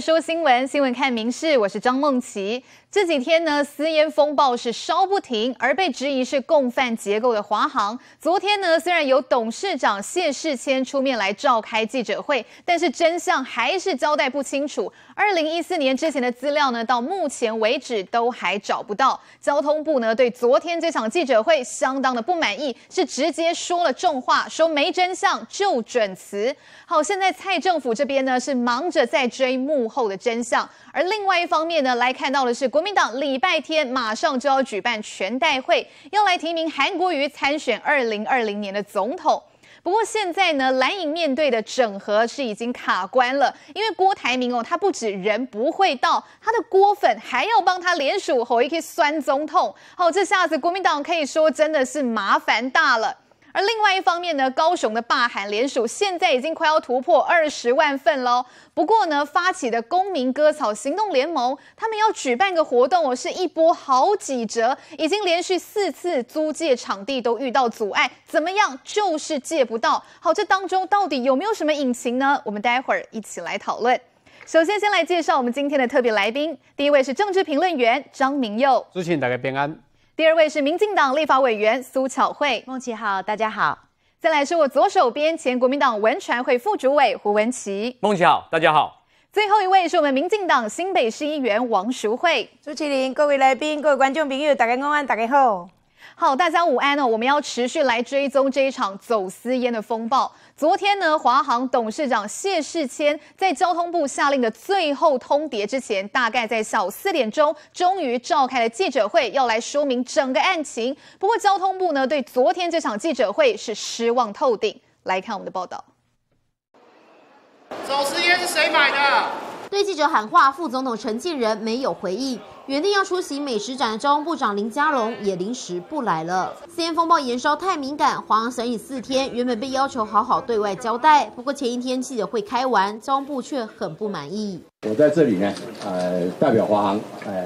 说新闻，新闻看民事。我是张梦琪。这几天呢，私烟风暴是烧不停，而被质疑是共犯结构的华航，昨天呢，虽然有董事长谢世谦出面来召开记者会，但是真相还是交代不清楚。二零一四年之前的资料呢，到目前为止都还找不到。交通部呢，对昨天这场记者会相当的不满意，是直接说了重话，说没真相就准辞。好，现在蔡政府这边呢，是忙着在追幕。幕后的真相。而另外一方面呢，来看到的是国民党礼拜天马上就要举办全代会，要来提名韩国瑜参选二零二零年的总统。不过现在呢，蓝营面对的整合是已经卡关了，因为郭台铭哦，他不止人不会到，他的郭粉还要帮他联署吼一个酸总统。好，这下子国民党可以说真的是麻烦大了。而另外一方面呢，高雄的霸喊联署现在已经快要突破二十万份喽。不过呢，发起的公民割草行动联盟，他们要举办个活动，哦，是一波好几折，已经连续四次租借场地都遇到阻碍，怎么样就是借不到。好，这当中到底有没有什么隐情呢？我们待会儿一起来讨论。首先，先来介绍我们今天的特别来宾，第一位是政治评论员张明佑，主持人大家平安。第二位是民进党立法委员苏巧慧，梦琪好，大家好。再来是我左手边前国民党文传会副主委胡文琪，梦琪好，大家好。最后一位是我们民进党新北市议员王淑慧，朱启麟，各位来宾，各位观众，朋友，大家晚安，大家好。好，大家午安哦！我们要持续来追踪这一场走私烟的风暴。昨天呢，华航董事长谢世谦在交通部下令的最后通牒之前，大概在下午四点钟，终于召开了记者会，要来说明整个案情。不过，交通部呢对昨天这场记者会是失望透顶。来看我们的报道。走私烟是谁买的？对记者喊话，副总统陈建仁没有回应。原定要出席美食展的交通部长林佳龙也临时不来了。私烟风暴延烧太敏感，华航审已四天，原本被要求好好对外交代，不过前一天记者会开完，交通部却很不满意。我在这里呢，呃，代表华航，呃，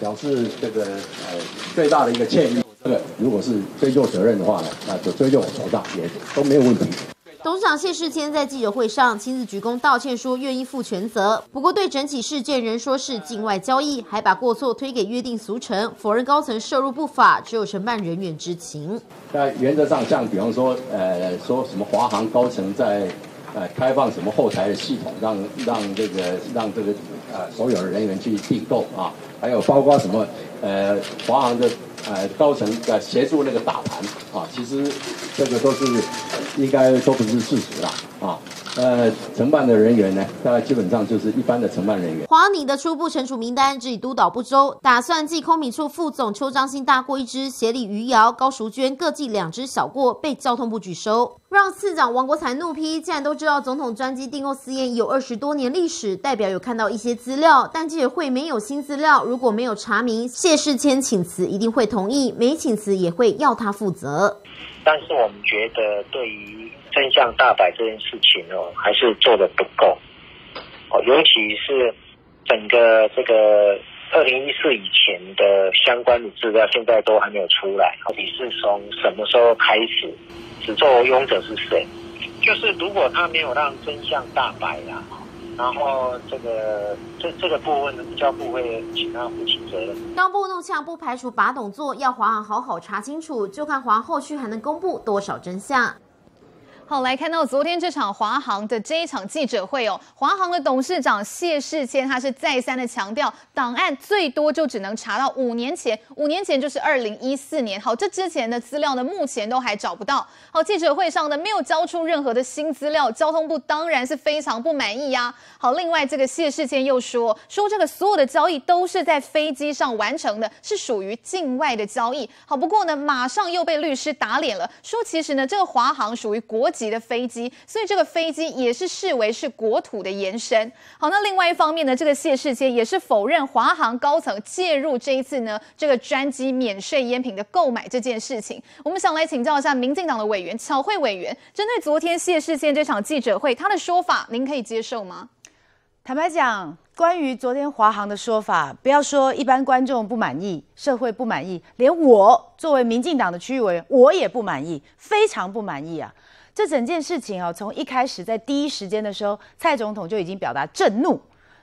表示这个呃最大的一个歉意。个如果是追究责任的话呢，那就追究我头上也都没有问题。事长谢世谦在记者会上亲自鞠躬道歉，说愿意负全责。不过对整起事件仍说是境外交易，还把过错推给约定俗成，否认高层涉入不法，只有承办人员知情。在原则上，像比方说，呃，说什么华航高层在，呃，开放什么后台的系统，让让这个让这个呃所有的人员去订购啊，还有包括什么呃华航的呃高层呃协助那个打盘啊，其实这个都是。应该都不是事实啦。啊，呃，承办的人员呢，大概基本上就是一般的承办人员。华宁的初步惩处名单，自己督导不周，打算记空敏处副总邱章兴大过一支，协理余姚高淑娟各记两支小过，被交通部拒收。让次长王国才怒批，既然都知道总统专机订购私宴有二十多年历史，代表有看到一些资料，但记者会没有新资料。如果没有查明，谢世谦请辞一定会同意，没请辞也会要他负责。但是我们觉得对于。真相大白这件事情哦，还是做的不够哦，尤其是整个这个二零一四以前的相关的资料，现在都还没有出来，到底是从什么时候开始，始作俑者是谁？就是如果他没有让真相大白呀，然后这个这这个部分，外教部会请他负起责任。当部、内政不排除把董座要航好好查清楚，就看华后续还能公布多少真相。好，来看到昨天这场华航的这一场记者会哦，华航的董事长谢世谦他是再三的强调，档案最多就只能查到五年前，五年前就是二零一四年。好，这之前的资料呢，目前都还找不到。好，记者会上呢，没有交出任何的新资料，交通部当然是非常不满意呀。好，另外这个谢世谦又说，说这个所有的交易都是在飞机上完成的，是属于境外的交易。好，不过呢，马上又被律师打脸了，说其实呢，这个华航属于国。级的飞机，所以这个飞机也是视为是国土的延伸。好，那另外一方面呢，这个谢世谦也是否认华航高层介入这一次呢这个专机免税烟品的购买这件事情。我们想来请教一下民进党的委员，巧会委员，针对昨天谢世谦这场记者会，他的说法，您可以接受吗？坦白讲，关于昨天华航的说法，不要说一般观众不满意，社会不满意，连我作为民进党的区域委员，我也不满意，非常不满意啊。这整件事情哦，从一开始在第一时间的时候，蔡总统就已经表达震怒。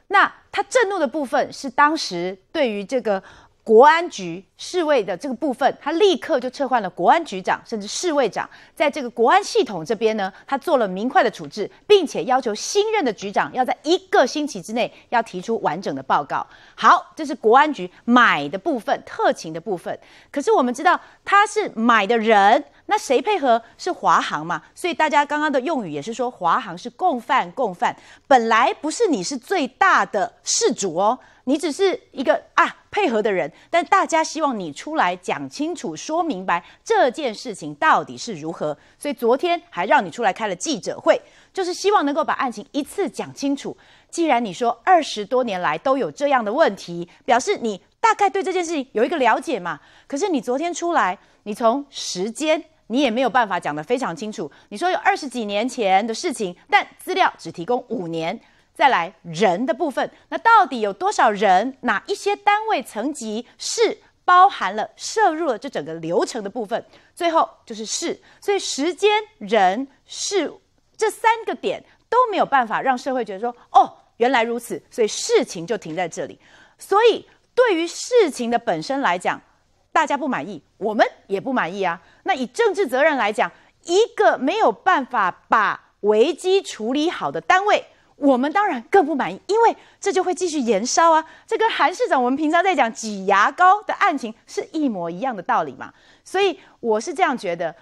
那他震怒的部分是当时对于这个国安局、侍卫的这个部分，他立刻就撤换了国安局长，甚至侍卫长，在这个国安系统这边呢，他做了明快的处置，并且要求新任的局长要在一个星期之内要提出完整的报告。好，这是国安局买的部分、特勤的部分。可是我们知道他是买的人。那谁配合？是华航嘛？所以大家刚刚的用语也是说华航是共犯，共犯本来不是你是最大的事主哦，你只是一个啊配合的人。但大家希望你出来讲清楚、说明白这件事情到底是如何。所以昨天还让你出来开了记者会，就是希望能够把案情一次讲清楚。既然你说二十多年来都有这样的问题，表示你大概对这件事情有一个了解嘛。可是你昨天出来，你从时间。你也没有办法讲得非常清楚。你说有二十几年前的事情，但资料只提供五年。再来人的部分，那到底有多少人？哪一些单位层级是包含了摄入了这整个流程的部分？最后就是事，所以时间、人、事这三个点都没有办法让社会觉得说：“哦，原来如此。”所以事情就停在这里。所以对于事情的本身来讲，大家不满意，我们也不满意啊。那以政治责任来讲，一个没有办法把危机处理好的单位，我们当然更不满意，因为这就会继续延烧啊。这跟韩市长我们平常在讲挤牙膏的案情是一模一样的道理嘛。所以我是这样觉得，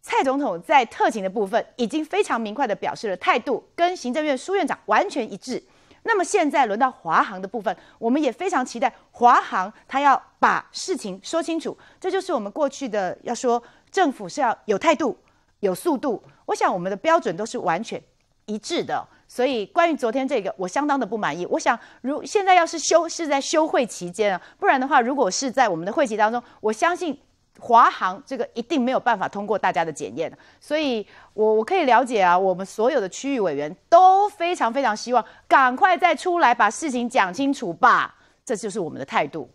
蔡总统在特勤的部分已经非常明快的表示了态度，跟行政院苏院长完全一致。那么现在轮到华航的部分，我们也非常期待华航他要把事情说清楚。这就是我们过去的要说，政府是要有态度、有速度。我想我们的标准都是完全一致的。所以关于昨天这个，我相当的不满意。我想如现在要是休是在休会期间啊，不然的话，如果是在我们的会期当中，我相信。华航这个一定没有办法通过大家的检验，所以我我可以了解啊，我们所有的区域委员都非常非常希望赶快再出来把事情讲清楚吧，这就是我们的态度。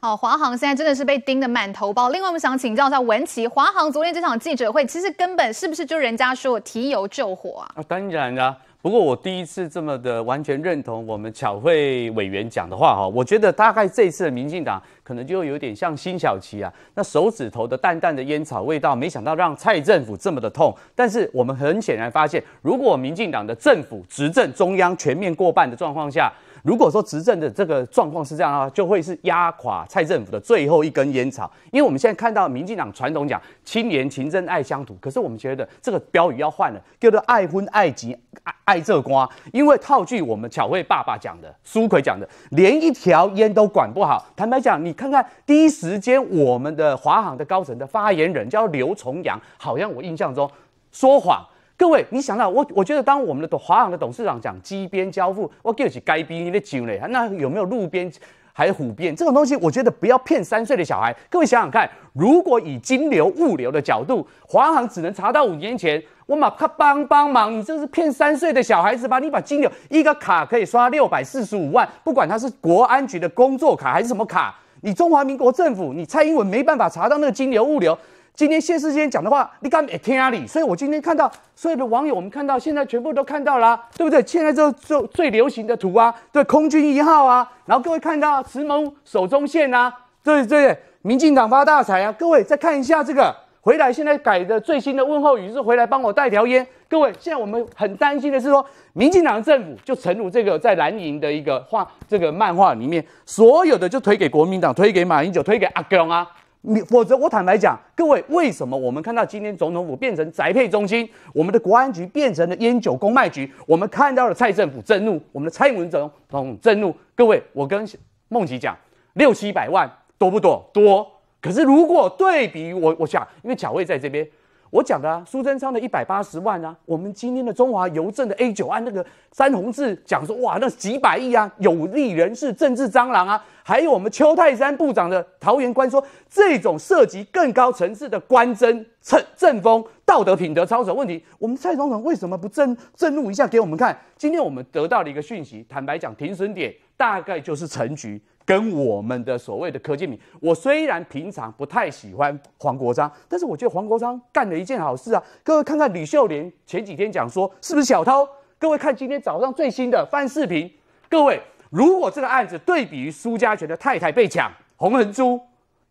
好，华航现在真的是被盯得满头包。另外，我们想请教一下文琪，华航昨天这场记者会，其实根本是不是就人家说提油救火啊？啊，当然了。不过我第一次这么的完全认同我们巧慧委员讲的话哈，我觉得大概这次的民进党可能就有点像辛小琪啊，那手指头的淡淡的烟草味道，没想到让蔡政府这么的痛。但是我们很显然发现，如果民进党的政府执政中央全面过半的状况下。如果说执政的这个状况是这样话，就会是压垮蔡政府的最后一根烟草。因为我们现在看到民进党传统讲青年勤政爱乡土，可是我们觉得这个标语要换了，叫做爱婚爱籍爱爱这瓜。因为套句我们巧慧爸爸讲的，苏奎讲的，连一条烟都管不好。坦白讲，你看看第一时间我们的华航的高层的发言人叫刘重阳，好像我印象中说谎。各位，你想到我？我觉得当我们的华航的董事长讲机边交付，我叫起该逼你的酒嘞。那有没有路边还有湖边这种东西？我觉得不要骗三岁的小孩。各位想想看，如果以金流物流的角度，华航只能查到五年前。我马克帮帮忙，你这是骗三岁的小孩子吧？你把金流一个卡可以刷六百四十五万，不管他是国安局的工作卡还是什么卡，你中华民国政府，你蔡英文没办法查到那个金流物流。今天谢世谦讲的话，你敢没听啊！你，所以我今天看到所有的网友，我们看到现在全部都看到啦，对不对？现在就就最流行的图啊，对，空军一号啊，然后各位看到慈谋手中线呐，对对民进党发大财啊！各位再看一下这个回来，现在改的最新的问候语是回来帮我带条烟。各位，现在我们很担心的是说，民进党政府就沉入这个在蓝营的一个画，这个漫画里面，所有的就推给国民党，推给马英九，推给阿公啊。你否则我坦白讲，各位，为什么我们看到今天总统府变成宅配中心，我们的国安局变成了烟酒公卖局？我们看到了蔡政府震怒，我们的蔡英文总统震怒。各位，我跟梦琪讲，六七百万多不多？多。可是如果对比我，我想，因为贾魏在这边。我讲的啊，苏贞昌的一百八十万啊，我们今天的中华邮政的 A 九案，那个三红志讲说，哇，那几百亿啊，有利人士政治蟑螂啊，还有我们邱泰山部长的桃园官说，这种涉及更高层次的官争、政政风、道德品德操守问题，我们蔡总统为什么不震震怒一下给我们看？今天我们得到了一个讯息，坦白讲，停损点大概就是成局。跟我们的所谓的柯建名，我虽然平常不太喜欢黄国昌，但是我觉得黄国昌干了一件好事啊！各位看看李秀莲前几天讲说是不是小偷？各位看今天早上最新的翻视频，各位如果这个案子对比于苏家权的太太被抢，红人珠，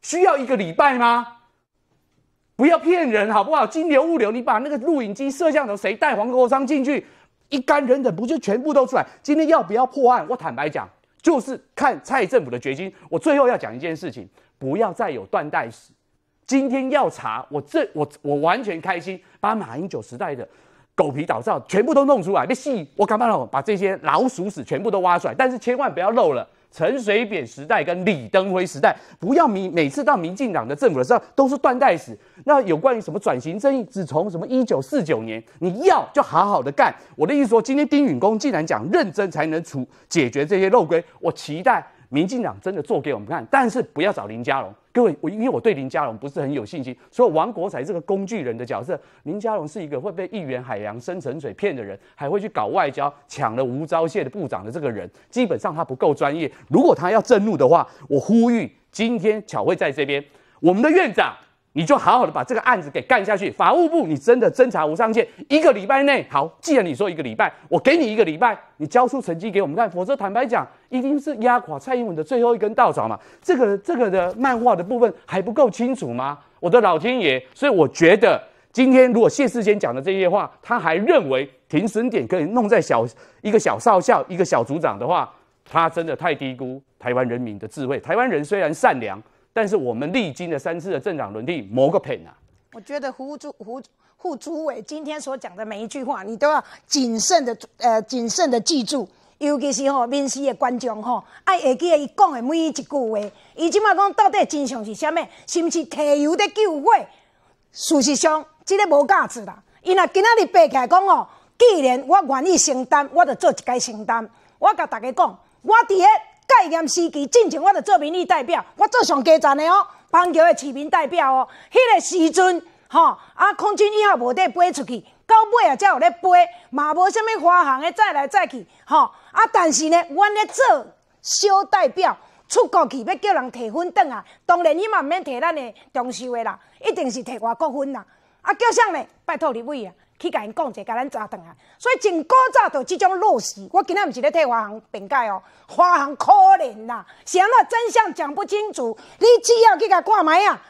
需要一个礼拜吗？不要骗人好不好？金牛物流，你把那个录影机、摄像头谁带黄国昌进去，一干人等不就全部都出来？今天要不要破案？我坦白讲。就是看蔡政府的决心。我最后要讲一件事情，不要再有断代史。今天要查，我这我我完全开心，把马英九时代的狗皮倒灶全部都弄出来，被戏，我敢保证，把这些老鼠屎全部都挖出来，但是千万不要漏了。陈水扁时代跟李登辉时代，不要民每次到民进党的政府的时候都是断代史。那有关于什么转型争议，只从什么一九四九年，你要就好好的干。我的意思说，今天丁允恭既然讲认真才能处解决这些漏规，我期待。民进党真的做给我们看，但是不要找林佳龙。各位，我因为我对林佳龙不是很有信心，所以王国才这个工具人的角色，林佳龙是一个会被议员海洋生沉水骗的人，还会去搞外交抢了吴钊燮的部长的这个人，基本上他不够专业。如果他要震怒的话，我呼吁今天巧慧在这边，我们的院长。你就好好的把这个案子给干下去，法务部，你真的侦查无上限。一个礼拜内，好，既然你说一个礼拜，我给你一个礼拜，你交出成绩给我们看，否则坦白讲，一定是压垮蔡英文的最后一根稻草嘛。这个这个的漫画的部分还不够清楚吗？我的老天爷！所以我觉得，今天如果谢世坚讲的这些话，他还认为停损点可以弄在小一个小少校一个小组长的话，他真的太低估台湾人民的智慧。台湾人虽然善良。但是我们历经了三次的政党轮替，谋个平呐！我觉得胡主胡胡主委今天所讲的每一句话，你都要谨慎的呃，谨慎的记住，尤其是吼，电视的观众吼，爱会记伊讲的每一句话。伊即马讲到底真相是虾米？是毋是提油在救火？事实上，即个无价值啦。因为今仔日起来讲哦，既然我愿意承担，我就做一该承担。我甲大家讲，我第一。概严时期，进前我著做民意代表，我做上阶层的哦，邦桥的市民代表哦。迄个时阵，吼，啊，空军一号无得飞出去，到尾啊才有咧飞，嘛无什物花行的载来载去，吼。啊，但是呢，阮咧做小代表，出国去要叫人摕分档啊，当然伊嘛毋免摕咱的中袖的啦，一定是摕外国分啦。啊，叫啥呢？拜托二位啊。去甲因讲者，甲咱咋断啊？所以整古早就即种陋习。我今日毋是咧替华航辩解哦，华航可怜啦。什么真相讲不清楚，你只要去甲挂埋啊。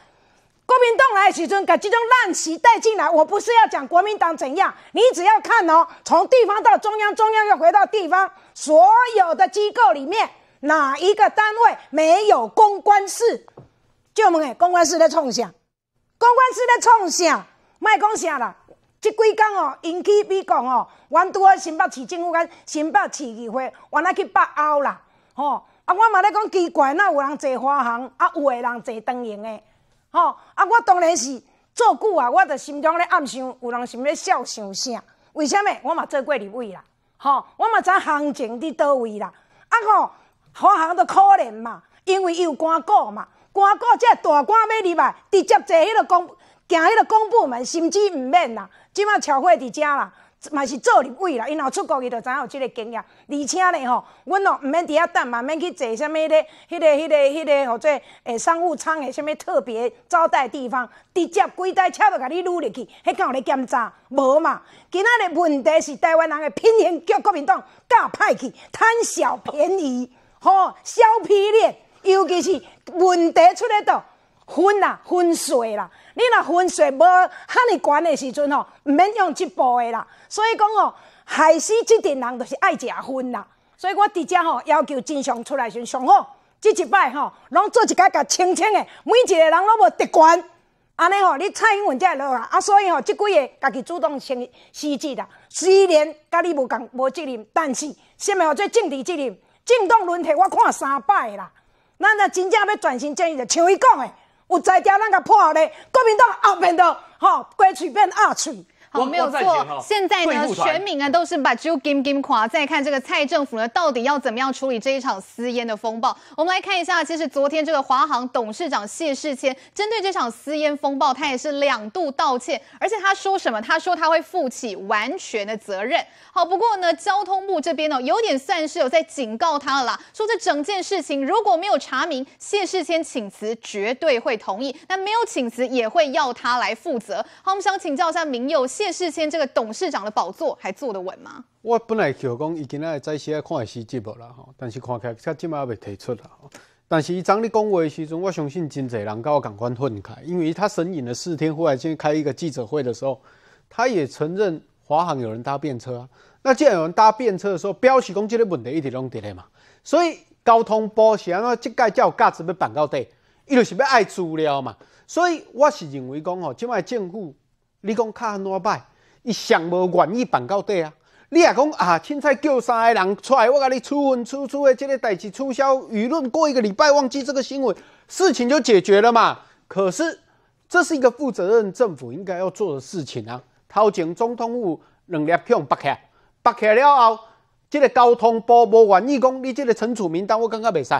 国民党来的时阵，把这种烂习带进来。我不是要讲国民党怎样，你只要看哦，从地方到中央，中央又回到地方，所有的机构里面哪一个单位没有公关室？就问诶，公关室咧创啥？公关室咧创啥？卖讲啥啦？即几工哦，引起民讲哦，原拄啊，新北市政府甲新北市议会原来去北澳啦，吼啊！我嘛咧讲奇怪，那有人坐花行，啊，有诶人坐东营诶，吼啊！我当然是坐久啊，我伫心中咧暗想，有人想要咧笑想啥？为什么？我嘛坐过二位啦，吼！我嘛知行情伫倒位啦，啊吼！花行都可怜嘛，因为伊有官股嘛，官股即大官要入来，直接坐迄个公。行迄个公部门，甚至毋免啦。即马巧慧伫遮啦，嘛是做入位啦。因后出国去，就知影有即个经验。而且咧吼，阮哦毋免伫遐等，嘛免去坐啥物咧，迄个、迄个、迄个，或做诶商务舱诶，啥物特别招待地方，直接规台车就甲你撸入去。迄敢有咧检查无嘛？今仔日问题是台湾人诶品行，叫国民党教歹去贪小便宜，吼小屁脸，尤其是问题出咧倒。分啦，分税啦。你若分税无赫尔悬诶时阵吼，毋免用一步诶啦。所以讲吼，害死即阵人就是爱食薰啦。所以我伫接吼要求真常出来时上好，即一摆吼，拢做一寡甲清清诶。每一个人拢无特权安尼吼，你蔡英文会落啊，啊所以吼，即几个家己主动承辞职啦。虽然甲你无共无责任，但是啥物话做政治责任，政党轮替我看三摆啦。咱若真正要转型正义，就像伊讲诶。有才调咱甲破咧，国民党后面都吼，鸡去变鸭喙。好，没有错。现在呢，全民啊都是把 Jew g i m e g i m 夸。再看这个蔡政府呢，到底要怎么样处理这一场私烟的风暴？我们来看一下，其实昨天这个华航董事长谢世谦针对这场私烟风暴，他也是两度道歉，而且他说什么？他说他会负起完全的责任。好，不过呢，交通部这边呢，有点算是有在警告他了啦，说这整件事情如果没有查明，谢世谦请辞绝对会同意；那没有请辞，也会要他来负责。好，我们想请教一下明佑。叶世谦这个董事长的宝座还坐得稳吗？我本来讲已经在在看的时机无啦，但是看起他今摆未提出啦。但是伊昨张讲话的时阵，我相信真侪人甲我共款分开，因为他神隐了四天，后来先开一个记者会的时候，他也承认华航有人搭便车啊。那既然有人搭便车的时候，表示讲即个问题一直拢在咧嘛。所以交通部是安怎即才有价值要办到底，伊就是要爱资料嘛。所以我是认为讲哦，即摆政府。你讲卡安怎摆？伊上无愿意办到底啊！你也讲啊，凊彩叫三个人出来，我甲你处分，处处的这个代志取消舆论，过一个礼拜忘记这个新闻，事情就解决了嘛？可是这是一个负责任政府应该要做的事情啊！掏钱，总通府两粒票扒下，扒下了后，这个交通部无愿意讲，你这个陈处名单我感觉袂使，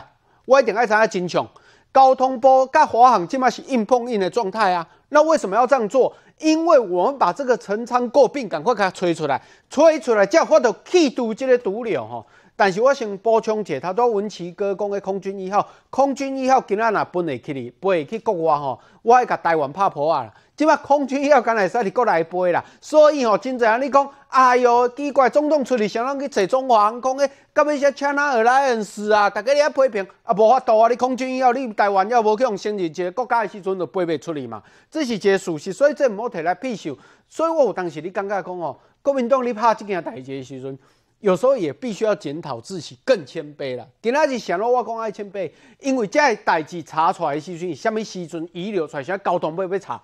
我一定要查下真相。交通部甲华航即嘛是硬碰硬的状态啊！那为什么要这样做？因为我们把这个陈仓过病赶快给它吹出来，吹出来才有法度去堵这个毒瘤吼。但是我先补充一下，他都文奇哥讲的空军一号，空军一号今仔若也分去哩，飞会去国外吼，我会甲台湾拍破啊。对嘛，空军以后敢会使伫国内飞啦，所以吼真侪人你讲，哎哟，奇怪，总统出去谁人去找中华航空诶？甲那些 l i 大人 s 啊，大家咧批评，啊无法度啊！你空军以后，你台湾要无去用升级一个国家诶时阵，就飞未出去嘛。这是一个事实，所以这毋好摕来皮笑。所以我有当时你感觉讲吼，国民党你拍这件代志诶时阵，有时候也必须要检讨自己，更谦卑啦。今仔日虽然我讲爱谦卑，因为这代志查出来诶时阵，虾米时阵遗留出来，啥高通物要查？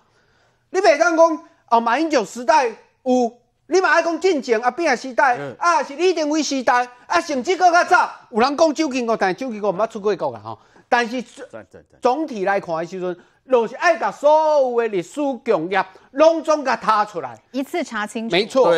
你袂讲讲哦马英九时代有，你嘛爱讲进前啊变个时代啊是李登辉时代啊成绩搁较差，有人讲周建国，但周建国毋捌出过国啊吼。但是总体来看的时阵，就是爱甲所有的历史强业拢总甲查出来，一次查清楚，没错。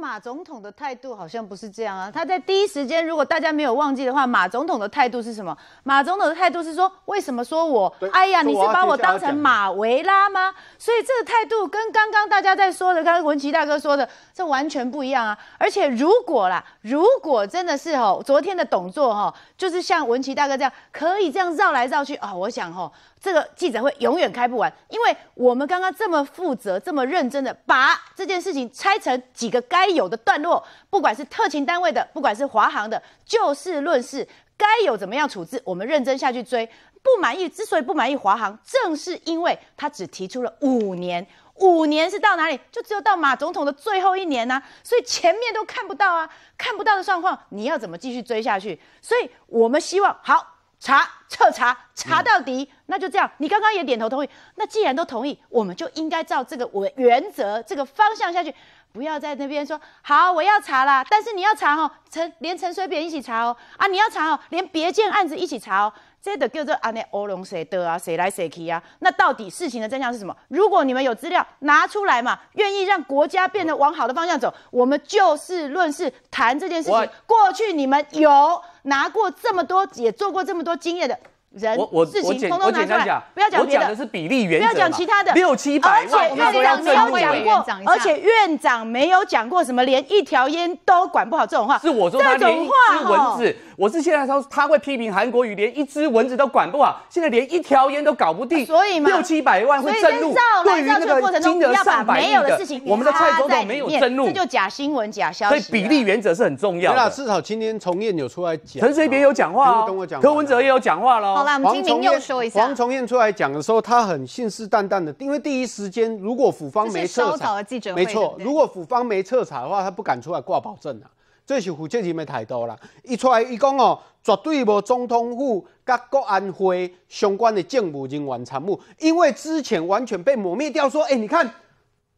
马总统的态度好像不是这样啊！他在第一时间，如果大家没有忘记的话，马总统的态度是什么？马总统的态度是说，为什么说我？哎呀，你是把我当成马维拉吗？所以这个态度跟刚刚大家在说的，刚刚文琪大哥说的，这完全不一样啊！而且如果啦，如果真的是哦，昨天的董座哈，就是像文琪大哥这样，可以这样绕来绕去啊，我想哈。这个记者会永远开不完，因为我们刚刚这么负责、这么认真的把这件事情拆成几个该有的段落，不管是特勤单位的，不管是华航的，就事论事，该有怎么样处置，我们认真下去追。不满意，之所以不满意华航，正是因为他只提出了五年，五年是到哪里？就只有到马总统的最后一年呢，所以前面都看不到啊，看不到的状况，你要怎么继续追下去？所以我们希望好。查，彻查，查到底。那就这样，你刚刚也点头同意。那既然都同意，我们就应该照这个我原则、这个方向下去。不要在那边说好，我要查啦！但是你要查哦，陈连陈水扁一起查哦啊！你要查哦，连别件案子一起查哦。这都叫做啊，那乌龙谁的啊，谁来谁去啊？那到底事情的真相是什么？如果你们有资料拿出来嘛，愿意让国家变得往好的方向走，我们就事论事谈这件事情。过去你们有拿过这么多，也做过这么多经验的。人事情通通拿过来，不要讲别的，是比例原则，不要讲其他的六七百万。而且院长没有讲过，而且院长没有讲过什么连一条烟都管不好这种话。是我说他连一只蚊子，我是现在说他会批评韩国语，连一只蚊子都管不好，现在连一条烟都搞不定。所以嘛，六七百万会震怒。对于那个金额上百的，我们的蔡总统没有震怒，这就假新闻、假消息。所以比例原则是很重要的。对啦，至少今天从业有出来讲，陈水扁有讲话，柯文哲也有讲话了。啦？黄崇彦说一下，黄崇彦出来讲的时候，他很信誓旦旦的，因为第一时间如果府方没彻查，没错，如果府方没彻查的话，他不敢出来挂保证了。这是负建人的态度啦。一出来，一讲哦，绝对无总统府甲国安会相关的政务人员参目，因为之前完全被抹灭掉，说，哎，你看。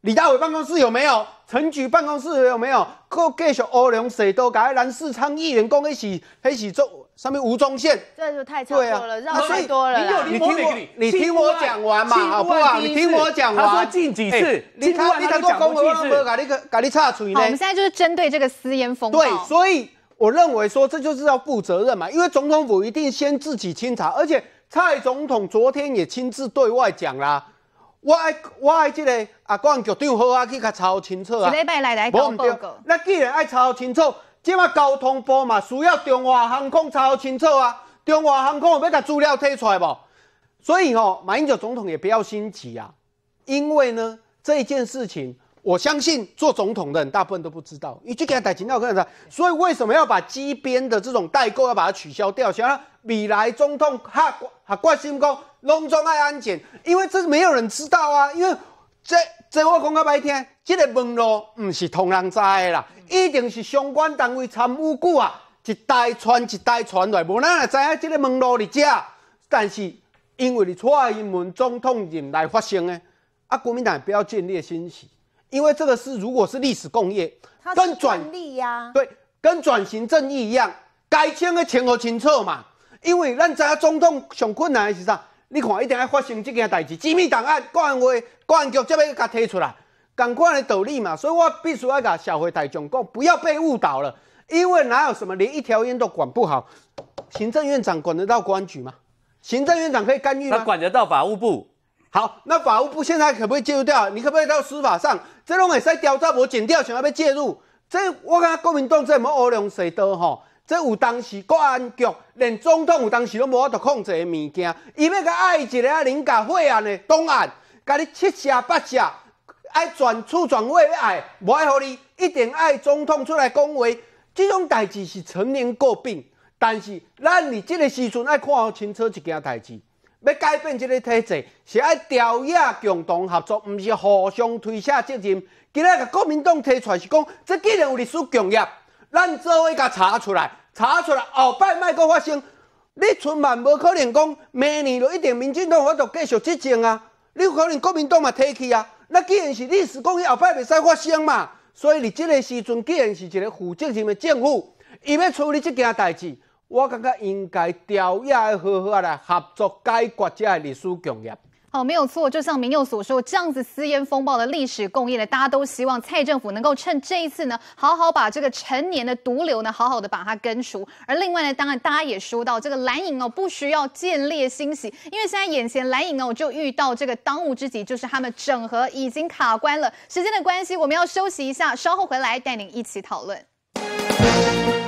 李大伟办公室有没有？陈局办公室有没有？各介绍乌龙隧道改蓝世昌议员讲一起一起做上面吴宗宪，这就太差多了，绕太多了。你有你有你听我讲完嘛？好？你听我讲完，他说进几次？你他他做公务公改你改你差处理。我们现在就是针对这个私烟风。对，所以我认为说这就是要负责任嘛，因为总统府一定先自己清查，而且蔡总统昨天也亲自对外讲啦。我爱我爱这个啊，关局长好啊，去甲抄清楚啊。一礼拜来来交报告。那既然爱抄清楚，即马交通部嘛需要中华航空抄清楚啊。中华航空有要甲资料摕出来无？所以吼，马英九总统也不要心急啊，因为呢这一件事情，我相信做总统的人大部分都不知道，你去给他打资料看一所以为什么要把机边的这种代购要把它取消掉？想要未来总统下。啊，决心讲，拢总爱安检，因为这没有人知道啊。因为这这我讲较白听，这个门路不是同人知的啦，一定是相关单位参与垢啊，一代传一代传来，无人来知影这个门路伫遮。但是因为你错在民总统饮来发生的，啊，国民党不要建立新史，因为这个是如果是历史工业，跟转利呀，对，跟转型正义一样，该清的清和清楚嘛。因为咱查总统上困难的是啥？你看，一定要发生这件代志，机密档案、国安会、国安局，这要甲提出来，讲款的道理嘛。所以我必须要甲社会大众讲，不要被误导了。因为哪有什么连一条烟都管不好，行政院长管得到公安局吗？行政院长可以干预，他管得到法务部。好，那法务部现在可不可以介入掉？你可不可以到司法上？这种也是调查，我剪掉想要被介入。这我觉国民党这么乌龙最多吼。即有当时国安局连总统有当时都无法度控制的物件，伊要爱一个人家法案的档案，甲你七斜八斜爱全处全会要爱，无爱互你一定爱总统出来讲话。这种代志是成年诟病，但是咱伫这个时阵爱看清楚一件代志，要改变这个体制是爱调也共同合作，毋是互相推卸责任。今仔个国民党提出来是讲，这既然有历史经验。咱做位甲查出来，查出来后摆卖阁发生。你千万无可能讲明年就一定民进党，我就继续执政啊！你有可能国民党嘛退去啊？那既然是历史公害，后摆袂使发生嘛。所以你即个时阵，既然是一个负责任的政府，伊要处理即件代志，我感觉应该调压好好来合作解决这历史公业。哦，没有错，就像民佑所说，这样子私烟风暴的历史共业呢，大家都希望蔡政府能够趁这一次呢，好好把这个成年的毒瘤呢，好好的把它根除。而另外呢，当然大家也说到，这个蓝营哦，不需要建立欣喜，因为现在眼前蓝营哦，就遇到这个当务之急，就是他们整合已经卡关了。时间的关系，我们要休息一下，稍后回来带您一起讨论。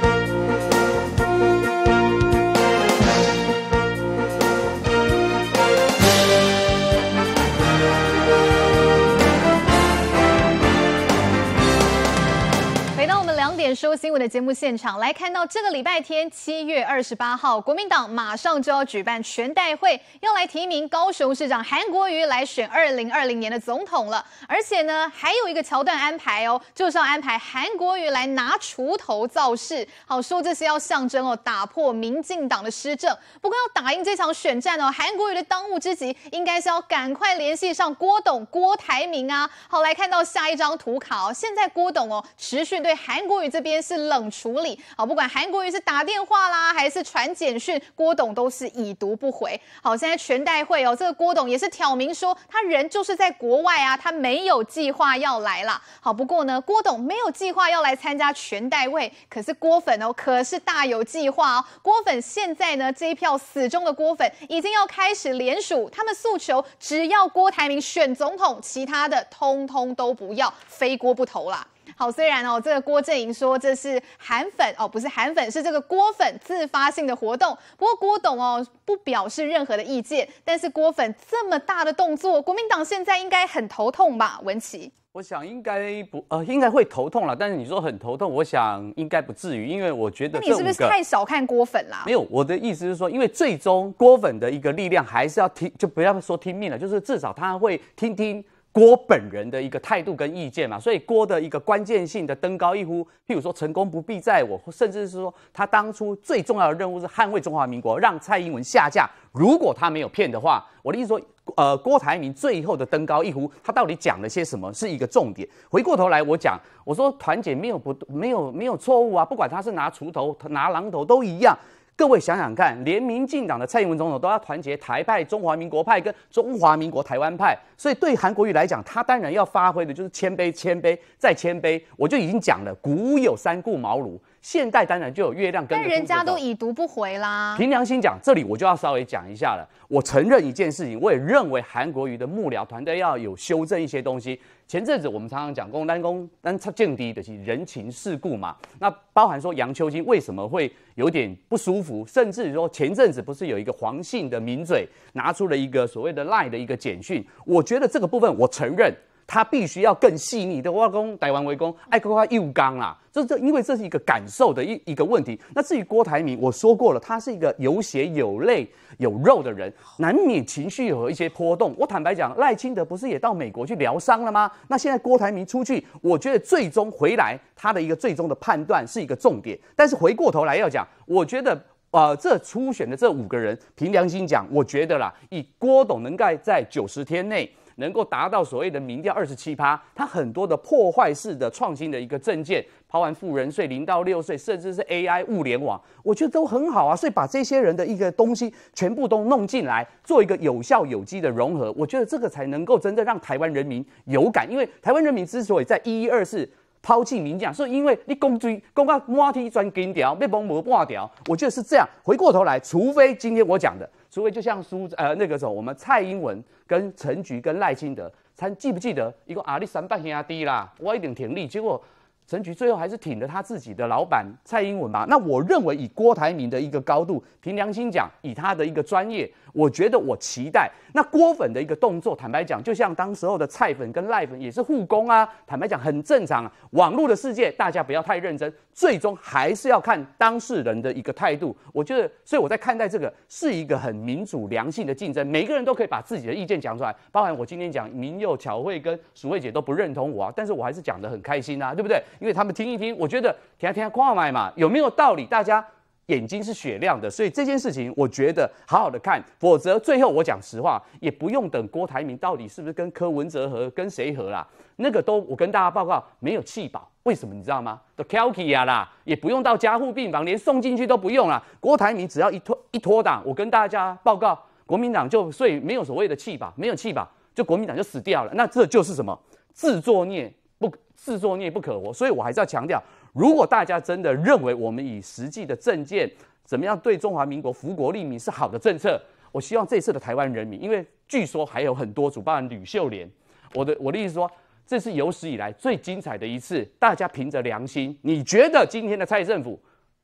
说新闻的节目现场来看到，这个礼拜天七月二十八号，国民党马上就要举办全代会，要来提名高雄市长韩国瑜来选二零二零年的总统了。而且呢，还有一个桥段安排哦，就是要安排韩国瑜来拿锄头造势，好说这些要象征哦，打破民进党的施政。不过要打赢这场选战哦，韩国瑜的当务之急应该是要赶快联系上郭董郭台铭啊。好来看到下一张图卡哦，现在郭董哦持续对韩国瑜。这边是冷处理，好，不管韩国瑜是打电话啦，还是传简讯，郭董都是已读不回。好，现在全代会哦，这个郭董也是挑明说，他人就是在国外啊，他没有计划要来啦。好，不过呢，郭董没有计划要来参加全代会，可是郭粉哦，可是大有计划哦。郭粉现在呢，这一票死忠的郭粉，已经要开始联署，他们诉求只要郭台铭选总统，其他的通通都不要，非郭不投啦。好，虽然哦，这个郭正营说这是韩粉哦，不是韩粉，是这个郭粉自发性的活动。不过郭董哦不表示任何的意见，但是郭粉这么大的动作，国民党现在应该很头痛吧？文琪，我想应该不呃，应该会头痛了。但是你说很头痛，我想应该不至于，因为我觉得你是不是太少看郭粉啦？没有，我的意思是说，因为最终郭粉的一个力量还是要听，就不要说听命了，就是至少他会听听。郭本人的一个态度跟意见嘛，所以郭的一个关键性的登高一呼，譬如说成功不必在我，甚至是说他当初最重要的任务是捍卫中华民国，让蔡英文下架。如果他没有骗的话，我的意思说，呃，郭台铭最后的登高一呼，他到底讲了些什么，是一个重点。回过头来，我讲，我说团结没有不没有没有错误啊，不管他是拿锄头拿榔头都一样。各位想想看，连民进党的蔡英文总统都要团结台派、中华民国派跟中华民国台湾派，所以对韩国瑜来讲，他当然要发挥的就是谦卑、谦卑再谦卑。我就已经讲了，古有三顾茅庐。现代当然就有月亮，但人家都已读不回啦。凭良心讲，这里我就要稍微讲一下了。我承认一件事情，我也认为韩国瑜的幕僚团队要有修正一些东西。前阵子我们常常讲公丹公丹差低的，是人情世故嘛。那包含说杨秋金为什么会有点不舒服，甚至说前阵子不是有一个黄姓的名嘴拿出了一个所谓的赖的一个简讯，我觉得这个部分我承认。他必须要更细腻的外公台湾围攻，爱夸夸又刚啦，这这，因为这是一个感受的一一个问题。那至于郭台铭，我说过了，他是一个有血有泪有肉的人，难免情绪有一些波动。我坦白讲，赖清德不是也到美国去疗伤了吗？那现在郭台铭出去，我觉得最终回来他的一个最终的判断是一个重点。但是回过头来要讲，我觉得，呃，这初选的这五个人，凭良心讲，我觉得啦，以郭董能盖在九十天内。能够达到所谓的民调二十七趴，它很多的破坏式的创新的一个政见，抛完富人税零到六岁，甚至是 AI 物联网，我觉得都很好啊。所以把这些人的一个东西全部都弄进来，做一个有效有机的融合，我觉得这个才能够真正让台湾人民有感。因为台湾人民之所以在一一二四。抛弃民将，是因为你公追公告马屁专跟调，没崩我骂掉，我觉得是这样。回过头来，除非今天我讲的。所非就像苏呃那个什么，我们蔡英文跟陈菊跟赖清德，他记不记得一个阿里山伯兄弟啦，我一点田力，结果陈菊最后还是挺了他自己的老板蔡英文吧？那我认为以郭台铭的一个高度，凭良心讲，以他的一个专业。我觉得我期待那郭粉的一个动作，坦白讲，就像当时候的蔡粉跟赖粉也是护工啊。坦白讲，很正常。啊。网络的世界，大家不要太认真，最终还是要看当事人的一个态度。我觉得，所以我在看待这个是一个很民主良性的竞争，每个人都可以把自己的意见讲出来。包含我今天讲民佑巧慧跟淑慧姐都不认同我，啊，但是我还是讲得很开心啊，对不对？因为他们听一听，我觉得听听看嘛，有没有道理？大家。眼睛是雪亮的，所以这件事情我觉得好好的看，否则最后我讲实话也不用等郭台铭到底是不是跟柯文哲和跟谁和啦，那个都我跟大家报告没有气保，为什么你知道吗？都 k a l k i y 啊啦，也不用到加护病房，连送进去都不用啦。郭台铭只要一脱一脱党，我跟大家报告，国民党就所以没有所谓的气保，没有气保，就国民党就死掉了。那这就是什么自作孽不自作孽不可活，所以我还是要强调。如果大家真的认为我们以实际的政见怎么样对中华民国、福国利民是好的政策，我希望这次的台湾人民，因为据说还有很多主办吕秀莲，我的 我的意思说，这是有史以来最精彩的一次，大家凭着良心，你觉得今天的蔡政府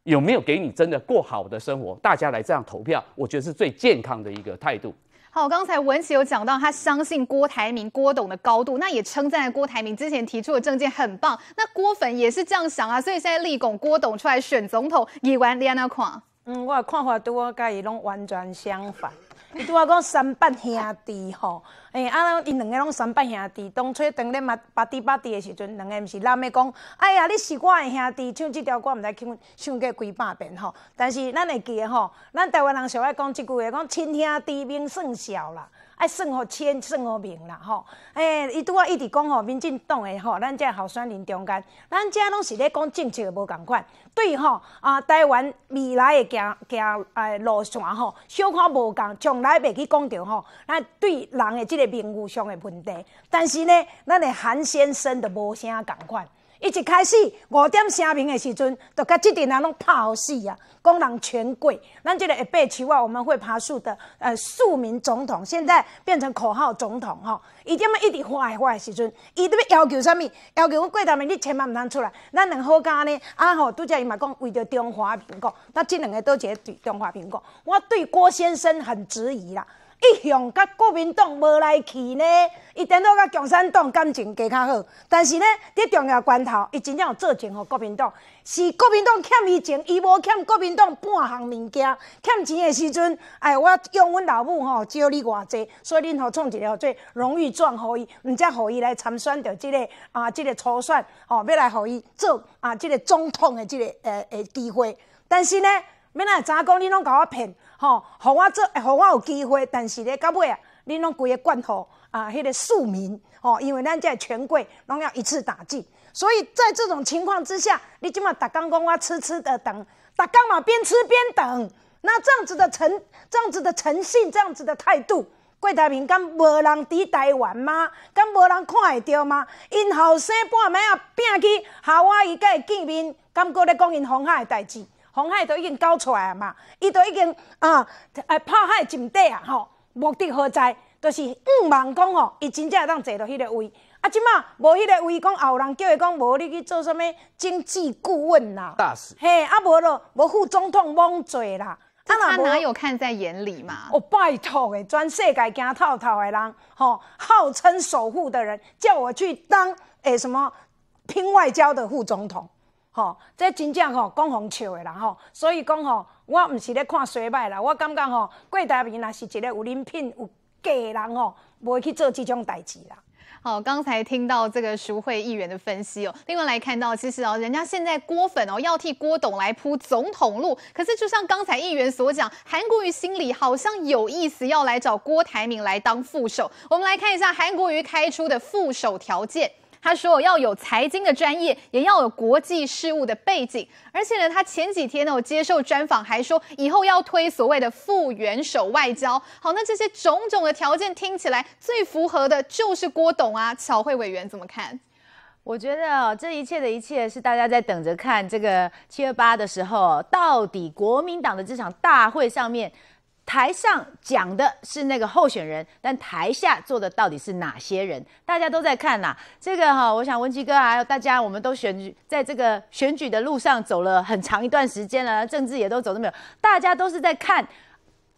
有没有给你真的过好的生活？大家来这样投票，我觉得是最健康的一个态度。好，刚才文琪有讲到，他相信郭台铭、郭董的高度，那也称赞郭台铭之前提出的政见很棒。那郭粉也是这样想啊，所以现在立拱郭董出来选总统，你往哪看？嗯，我看法跟我甲伊拢完全相反。你拄仔讲三八兄弟吼，诶，啊，因两个拢三八兄弟，当初当咧嘛八滴八滴的时阵，两个毋是男的讲，哎呀，你是我的兄弟，唱即条歌，毋知唱过几百遍吼。但是咱会记的吼，咱台湾人常爱讲即句话，讲亲兄弟明算小啦。爱算互千，算互命啦，吼！哎，伊拄仔一直讲吼，民进党诶吼，咱遮后选人中间，咱遮拢是咧讲政策无共款，对吼！啊，台湾未来诶行行诶路线吼，小可无共，从来袂去讲着吼，咱对人诶即个名誉上诶问题，但是呢，咱诶韩先生的无啥共款。伊一开始五点声明的时阵，就甲这点人拢拍好死呀，讲人权贵。咱这个会爬树啊，我们会爬树的。呃，庶民总统现在变成口号总统吼。伊点么一直话话的时阵，伊都要要求啥物？要求我柜台面你千万唔通出来，咱两好加呢？啊吼，拄只伊嘛讲为着中华民国，那这两个都一个对中华民国。我对郭先生很质疑啦。一向甲国民党无来去呢，伊顶多甲共产党感情加较好。但是呢，伫重要关头，伊真正有做情互国民党，是国民党欠伊钱，伊无欠国民党半项物件。欠钱的时阵，哎，我用阮老母吼借你偌济，所以恁吼创一个号做荣誉状互伊，毋则互伊来参选着即个啊，即个初选哦，要来互伊做啊，即个总统的即个诶诶机会。但是呢，要来怎讲？你拢甲我骗！吼，互我做，互我有机会，但是咧，到尾啊，恁拢规个罐头，啊，迄个庶民，吼，因为咱这权贵，拢要一次打击，所以在这种情况之下，你满逐工讲我痴痴的等，逐工嘛边吃边等，那这样子的诚，这样子的诚信，这样子的态度，郭台铭敢无人伫台湾吗？敢无人看会到吗？因后生半暝啊，拼去下我伊家见面，敢搁咧讲因红海的代志？红海都已经搞出来嘛，伊都已经啊，哎，拍海浸底啊，吼，目的何在？就是五万公吼，伊真正当坐到迄个位。啊，即马无迄个位，讲后人叫伊讲，无你去做什物经济顾问啦。大使。嘿，啊，无咯，无副总统罔做啦。他哪有看在眼里嘛？哦，拜托诶，全世界惊透透诶人，吼，号称首富的人，叫我去当诶什么拼外交的副总统？好，这真正吼讲红笑的啦吼，所以讲吼，我唔是咧看衰败啦，我感觉吼，郭台铭也是一个有人品、有格人哦，不会去做这种代志啦。好，刚才听到这个苏慧议员的分析哦，另外来看到，其实哦，人家现在郭粉哦要替郭董来铺总统路，可是就像刚才议员所讲，韩国瑜心里好像有意思，要来找郭台铭来当副手。我们来看一下韩国瑜开出的副手条件。他说要有财经的专业，也要有国际事务的背景，而且呢，他前几天呢，我接受专访还说，以后要推所谓的副元首外交。好，那这些种种的条件，听起来最符合的就是郭董啊，侨委会委员怎么看？我觉得这一切的一切，是大家在等着看这个七二八的时候，到底国民党的这场大会上面。台上讲的是那个候选人，但台下坐的到底是哪些人？大家都在看呐。这个哈，我想文琪哥还有大家，我们都选举在这个选举的路上走了很长一段时间了，政治也都走这么久，大家都是在看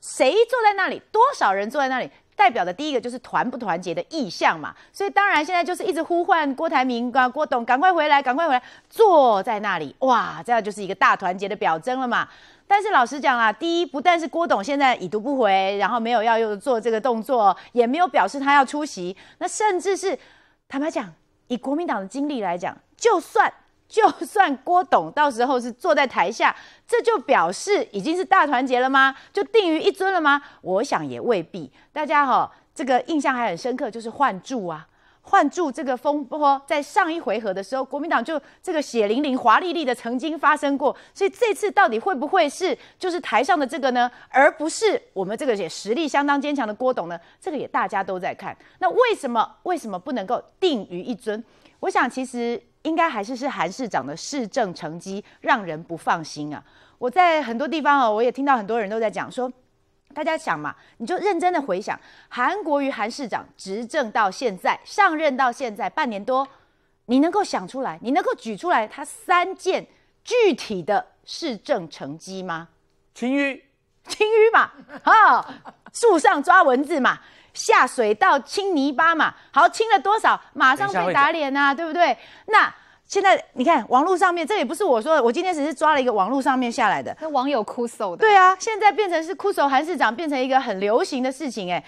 谁坐在那里，多少人坐在那里，代表的第一个就是团不团结的意向嘛。所以当然现在就是一直呼唤郭台铭啊，郭董赶快回来，赶快回来，坐在那里哇，这样就是一个大团结的表征了嘛。但是老实讲啦，第一，不但是郭董现在已读不回，然后没有要又做这个动作，也没有表示他要出席。那甚至是坦白讲，以国民党的经历来讲，就算就算郭董到时候是坐在台下，这就表示已经是大团结了吗？就定于一尊了吗？我想也未必。大家哈，这个印象还很深刻，就是换柱啊。换住这个风波，在上一回合的时候，国民党就这个血淋淋、华丽丽的曾经发生过，所以这次到底会不会是就是台上的这个呢，而不是我们这个也实力相当坚强的郭董呢？这个也大家都在看。那为什么为什么不能够定于一尊？我想其实应该还是是韩市长的市政成绩让人不放心啊。我在很多地方哦，我也听到很多人都在讲说。大家想嘛？你就认真的回想，韩国瑜韩市长执政到现在，上任到现在半年多，你能够想出来？你能够举出来他三件具体的市政成绩吗？清淤，清淤嘛，啊，树上抓蚊子嘛，下水道清泥巴嘛，好清了多少？马上被打脸呐，对不对？那。现在你看网络上面，这也不是我说的，我今天只是抓了一个网络上面下来的那网友哭诉的。对啊，现在变成是哭诉韩市长变成一个很流行的事情哎。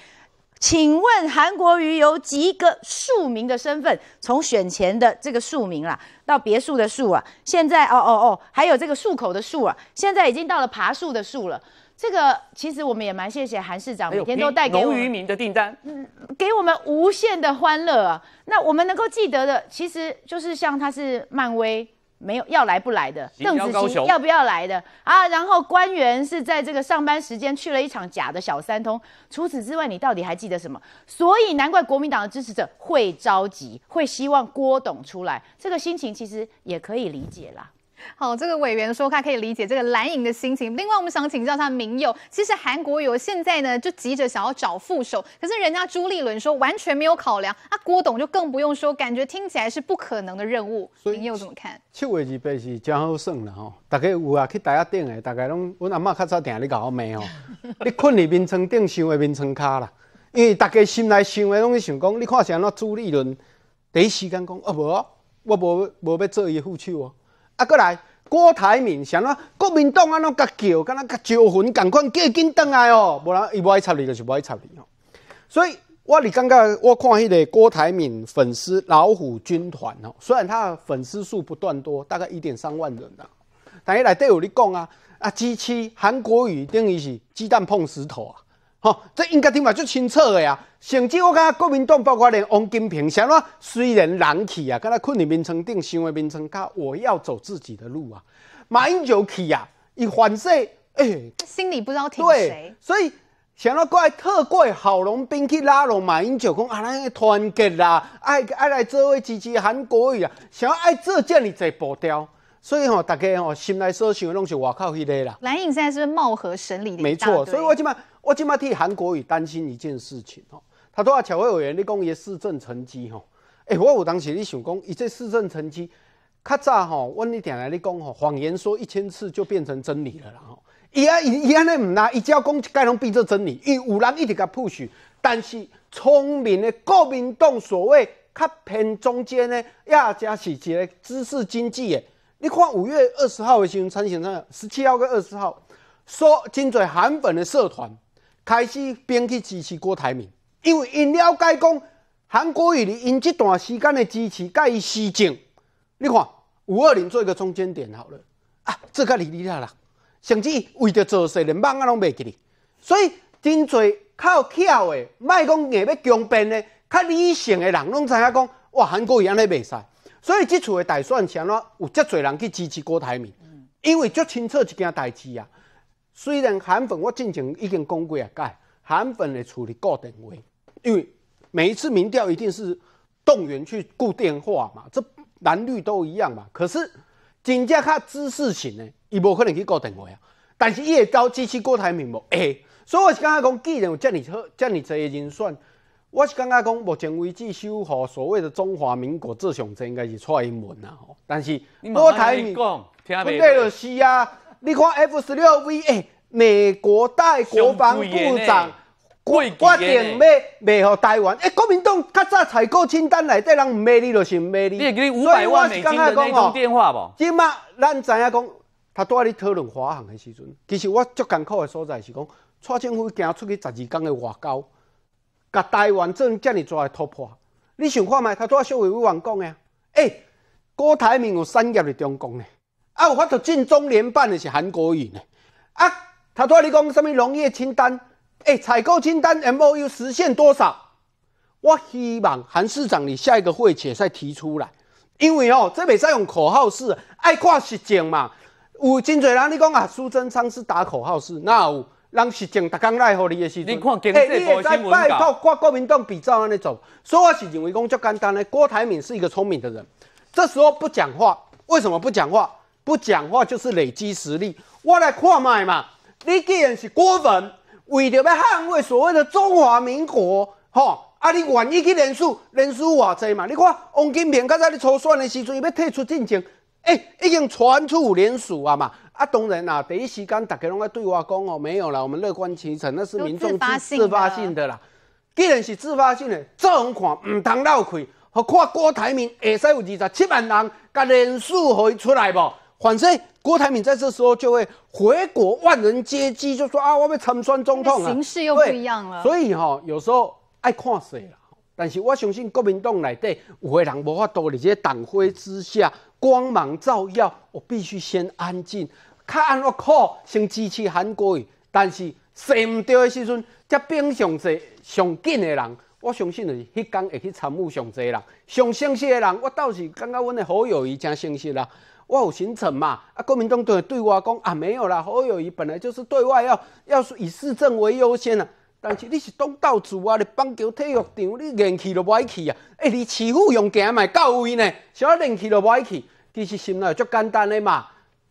请问韩国瑜有几个庶民的身份？从选前的这个庶民啦，到别墅的墅啊，现在哦哦哦，还有这个漱口的漱啊，现在已经到了爬树的树了。这个其实我们也蛮谢谢韩市长每天都带给龙渔民的订单，给我们无限的欢乐啊。那我们能够记得的，其实就是像他是漫威没有要来不来的邓紫棋要不要来的啊。然后官员是在这个上班时间去了一场假的小三通。除此之外，你到底还记得什么？所以难怪国民党的支持者会着急，会希望郭董出来，这个心情其实也可以理解啦。好，这个委员说他可以理解这个蓝营的心情。另外，我们想请教他民友，其实韩国有现在呢就急着想要找副手，可是人家朱立伦说完全没有考量，啊，郭董就更不用说，感觉听起来是不可能的任务。民友怎么看？七月二八是真好算了吼，大家有啊去台下听的，大家拢，阮阿妈较早定咧搞我骂吼，你困你眠床顶想的眠床卡啦，因为大家心内想的拢是想讲，你看下那朱立伦第一时间讲，哦，无，我无无要做伊副手哦。啊，过来，郭台铭啥那国民党安怎甲叫，敢若甲招魂，赶快赶紧回来哦！不然伊无爱插你，就是无爱插你哦。所以，我你感觉，我看迄个郭台铭粉丝老虎军团哦，虽然他粉丝数不断多，大概一点三万人啊，但伊内底有哩讲啊，啊，支持韩国瑜等于是鸡蛋碰石头啊。吼、这应该听嘛最清澈的呀，甚至我感觉国民党包括连王金平，啥啦，虽然人气啊，可能困伫眠床顶，想的眠床讲，我要走自己的路啊。马英九去啊，一反是哎，心里不知道听谁。对，所以想要过来特贵郝龙斌去拉拢马英九，讲啊，咱团结啦，爱爱来做位支持韩国语啊，想要爱做这你再步调。所以吼，大家吼心内所想的拢是外靠迄个啦。蓝影现在是貌合神离，没错，所以我即么。我今嘛替韩国瑜担心一件事情哦，他都啊，巧慧委员你讲伊市政成绩吼，哎，我有当时你想讲，伊这市政成绩较早吼，我你听来你讲吼，谎言说一千次就变成真理了啦吼，伊啊伊伊安尼唔啦，伊只要讲一概拢变做真理，伊有人一直甲 push，但是聪明的国民党所谓较偏中间呢，也正是一个知识经济的，你看五月二十号的新闻，陈先生十七号跟二十号说针对韩粉的社团。开始变去支持郭台铭，因为因了解讲韩国瑜哩，因这段时间的支持甲伊施政。你看五二零做一个中间点好了啊，这个你理解啦。甚至为着做事连梦啊拢袂记哩。所以真侪靠巧诶，卖讲硬要强辩的，较理性诶人拢知影讲，哇韩国瑜安尼袂使。所以这次诶大选前，有遮侪人去支持郭台铭，因为足清楚一件代志呀。虽然韩粉我进前已经讲过啊，改韩粉的处理固定位，因为每一次民调一定是动员去固电话嘛，这蓝绿都一样嘛。可是仅只看知识型的，伊无可能去固定位啊。但是伊越高支持郭台铭无，所以我是感觉讲，既然有这尼多这尼多人选，我是感觉讲目前为止，守护所谓的中华民国自雄，这应该是错一门呐。但是郭台铭听不对了，是啊。你看 F 十六 V 哎，美国代国防部长，决定要卖给台湾哎，国民党较早采购清单内底人卖你就是卖你。你，以我你，刚刚讲哦，今麦咱知影讲，他都在讨论华航的时阵。其实我最艰苦的所在是讲，蔡政府行出去十二天的外交，甲台湾政这么大的突破，你想看麦？他多少社会委员讲的啊？哎，郭台铭有产业的中共呢？啊！有发到进中联办的是韩国语呢。啊，头拄你讲什么农业清单？哎，采购清单 M O U 实现多少？我希望韩市长你下一个会且再提出来，因为哦，这袂使用口号式，爱看实践嘛。有真侪人你讲啊，苏贞昌是打口号式，那有让实践，达讲来何你的也是？你看经济的新闻你会再拜托挂国民党比照安尼所以我是认为讲，就简单了。郭台铭是一个聪明的人，这时候不讲话，为什么不讲话？不讲话就是累积实力。我来看卖嘛，你既然是郭文为着要捍卫所谓的中华民国，吼啊，你愿意去人数人数偌济嘛？你看王金平刚才你初选的时阵要退出政争，诶，已经传出联署啊嘛。啊，当然啊，第一时间大家拢在对我讲哦，没有啦，我们乐观其成，那是民众自自发性的啦。既然是自发性的，这样看唔通漏开。好看郭台铭会使有二十七万人甲联署会出来无？反正郭台铭在这时候就会回国万人皆机，就说啊，我被参选总统啊，形势又不一样了。所以哈，有时候爱看势了，但是我相信国民党内底有个人无法躲在这党徽之下，光芒照耀。我必须先安静，看按我靠先支持韩国瑜，但是说唔到的时阵，才变成最上进的人。我相信是，迄天会去参悟上侪人，上信息的人，我倒是感觉阮的好友谊真信息啦。我有行程嘛，啊，国民党对对外讲啊，没有啦，侯友谊本来就是对外要要以市政为优先啊。但是你是东道主，啊，你棒球体育场你人气都买去啊，哎，你市府用行买到位呢，啥人气都买去，其实心内有足简单的嘛，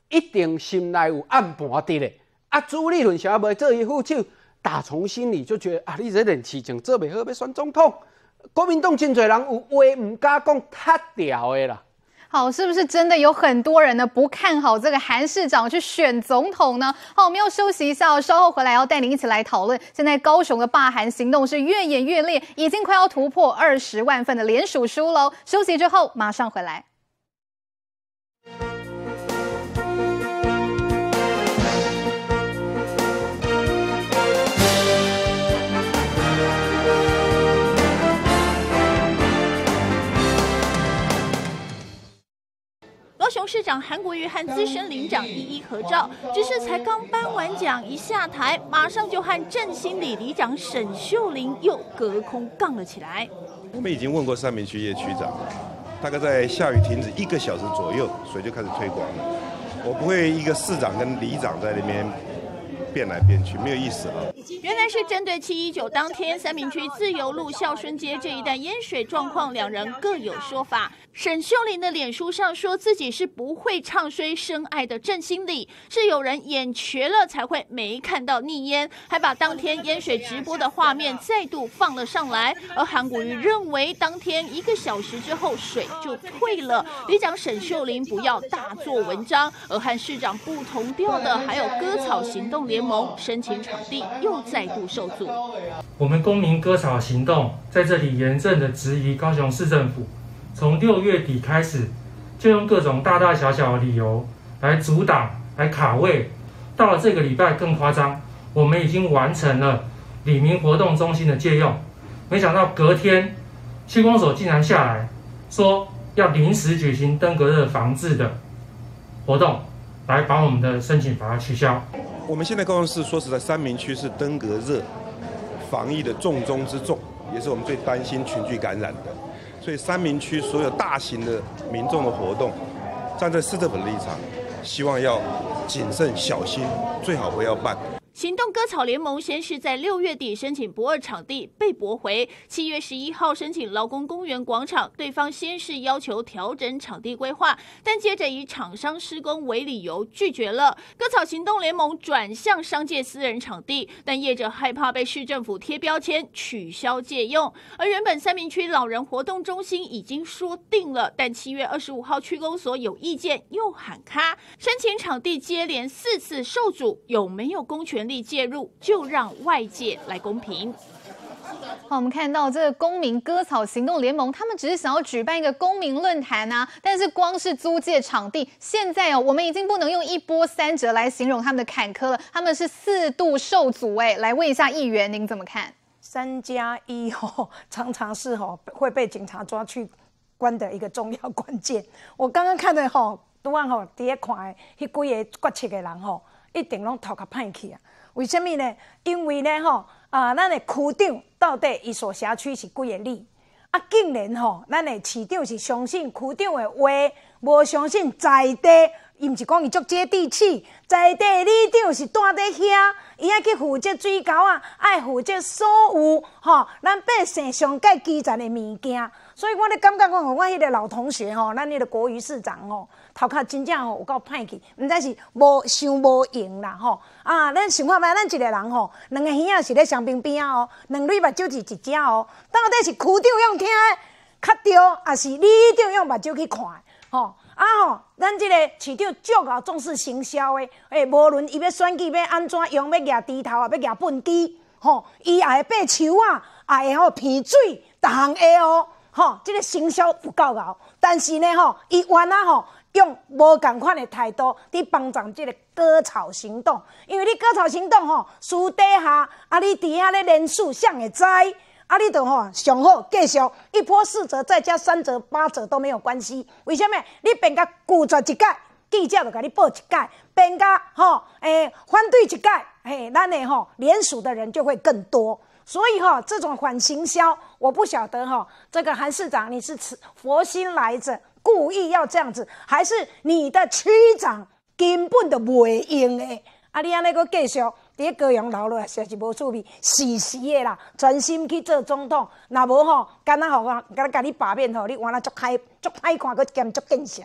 一定心内有暗盘伫咧。啊，朱立伦啥要做伊副手，打从心里就觉得啊，你这人气情做袂好要选总统，国民党真侪人有话唔敢讲，太掉的啦。好，是不是真的有很多人呢不看好这个韩市长去选总统呢？好，我们要休息一下哦，稍后回来要带您一起来讨论。现在高雄的罢韩行动是越演越烈，已经快要突破二十万份的联署书喽。休息之后马上回来。熊市长、韩国瑜和资深领长一一合照，只是才刚颁完奖一下台，马上就和振兴里里长沈秀玲又隔空杠了起来。我们已经问过三明区叶区长，大概在下雨停止一个小时左右，水就开始推广了。我不会一个市长跟里长在那边变来变去没有意思啊！原来是针对七一九当天三明区自由路孝顺街这一带淹水状况，两人各有说法。沈秀玲的脸书上说自己是不会唱衰深爱的郑心里，是有人眼瘸了才会没看到逆烟，还把当天淹水直播的画面再度放了上来。而韩国瑜认为当天一个小时之后水就退了，李长沈秀玲不要大做文章，而和市长不同调的还有割草行动联。申请场地又再度受阻。我们公民割草行动在这里严正的质疑高雄市政府，从六月底开始，就用各种大大小小的理由来阻挡、来卡位。到了这个礼拜更夸张，我们已经完成了李明活动中心的借用，没想到隔天，区公所竟然下来说要临时举行登革热防治的活动，来把我们的申请把它取消。我们现在刚刚是说实在，三明区是登革热防疫的重中之重，也是我们最担心群聚感染的。所以，三明区所有大型的民众的活动，站在市政府的立场，希望要谨慎小心，最好不要办。行动割草联盟先是在六月底申请不二场地被驳回，七月十一号申请劳工公园广场，对方先是要求调整场地规划，但接着以厂商施工为理由拒绝了。割草行动联盟转向商界私人场地，但业者害怕被市政府贴标签取消借用。而原本三明区老人活动中心已经说定了，但七月二十五号区公所有意见又喊卡，申请场地接连四次受阻，有没有公权？力介入，就让外界来公平。好，我们看到这个公民割草行动联盟，他们只是想要举办一个公民论坛啊。但是光是租借场地，现在哦，我们已经不能用一波三折来形容他们的坎坷了。他们是四度受阻哎。来问一下议员，您怎么看？三加一哦，常常是哦会被警察抓去关的一个重要关键。我刚刚看的吼，都按吼第一款的，那几个崛起的人吼，一定拢头壳叛气啊。为什物呢？因为呢，吼啊，咱的区长到底一所辖区是几个字啊？竟然吼，咱的市长是相信区长的话，无相信在地，伊毋是讲伊足接地气。在地里长是住伫遐，伊爱去负责水沟啊，爱负责所有，吼，咱百姓上盖基层的物件。所以我咧感觉，讲，吼我迄个老同学吼，咱迄个国语市长吼。头壳真正吼有够歹去，毋知是无想无用啦吼。啊，咱想看觅咱一个人吼，两个耳仔是咧香边边啊哦，两蕊目睭是一只哦。到底是区长用听较对，还是你一用目睭去看吼？啊吼，咱即个市场足够重视行销的，诶，无论伊要选举要安怎用，要举低头啊，要举粪鸡吼，伊也会爬树啊，也会吼鼻水，逐项会哦。吼，这个行销有够牛，但是呢吼，伊原啊吼。用无同款的态度去帮助这个割草行动，因为你割草行动吼，树底下啊，你底下咧人数上会载，啊，你就吼上好继续一波四折，再加三折、八折都没有关系。为什么？你变甲固执一届，记者就给你报一届，变甲吼诶反对一届，嘿咱的吼联署的人就会更多。所以吼，这种反行销，我不晓得吼，这个韩市长你是佛心来着？故意要这样子，还是你的区长根本都袂用的？阿你安尼阁继续，你高阳老了，真是无趣味，死死的啦，专心去做总统。若无吼，敢若互我敢若甲你罢免，吼，你完了足歹足歹看，阁兼足见效。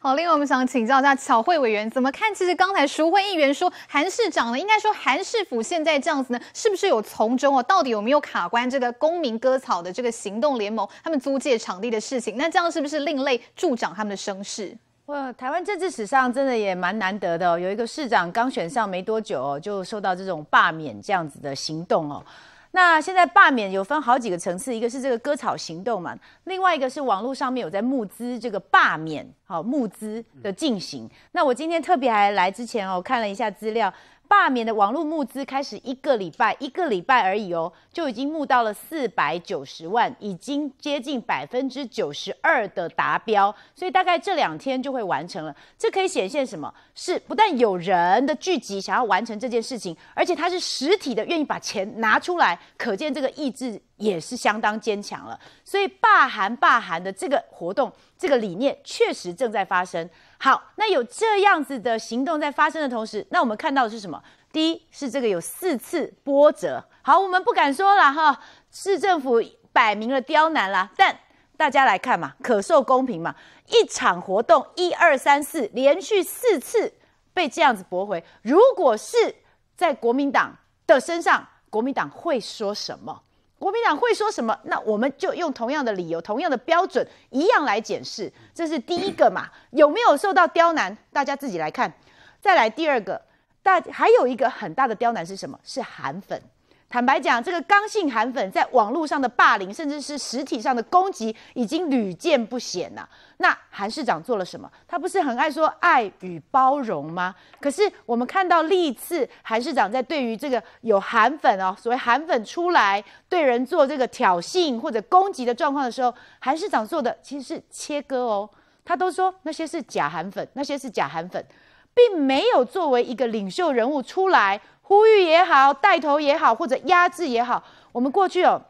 好，另外我们想请教一下巧慧委员，怎么看？其实刚才淑会议员说韩市长呢，应该说韩市府现在这样子呢，是不是有从中哦？到底有没有卡关这个公民割草的这个行动联盟他们租借场地的事情？那这样是不是另类助长他们的声势？哇，台湾政治史上真的也蛮难得的哦，有一个市长刚选上没多久哦，就受到这种罢免这样子的行动哦。那现在罢免有分好几个层次，一个是这个割草行动嘛，另外一个是网络上面有在募资，这个罢免好募资的进行。那我今天特别还来之前哦，看了一下资料。罢免的网络募资开始一个礼拜，一个礼拜而已哦，就已经募到了四百九十万，已经接近百分之九十二的达标，所以大概这两天就会完成了。这可以显现什么？是不但有人的聚集想要完成这件事情，而且他是实体的愿意把钱拿出来，可见这个意志也是相当坚强了。所以罢寒罢寒的这个活动，这个理念确实正在发生。好，那有这样子的行动在发生的同时，那我们看到的是什么？第一是这个有四次波折。好，我们不敢说了哈。市政府摆明了刁难啦，但大家来看嘛，可受公平嘛？一场活动，一二三四，连续四次被这样子驳回。如果是在国民党的身上，国民党会说什么？国民党会说什么？那我们就用同样的理由、同样的标准，一样来检视。这是第一个嘛？有没有受到刁难？大家自己来看。再来第二个，大还有一个很大的刁难是什么？是韩粉。坦白讲，这个刚性韩粉在网络上的霸凌，甚至是实体上的攻击，已经屡见不鲜了。那韩市长做了什么？他不是很爱说爱与包容吗？可是我们看到历次韩市长在对于这个有韩粉哦，所谓韩粉出来对人做这个挑衅或者攻击的状况的时候，韩市长做的其实是切割哦。他都说那些是假韩粉，那些是假韩粉，并没有作为一个领袖人物出来。呼吁也好，带头也好，或者压制也好，我们过去哦，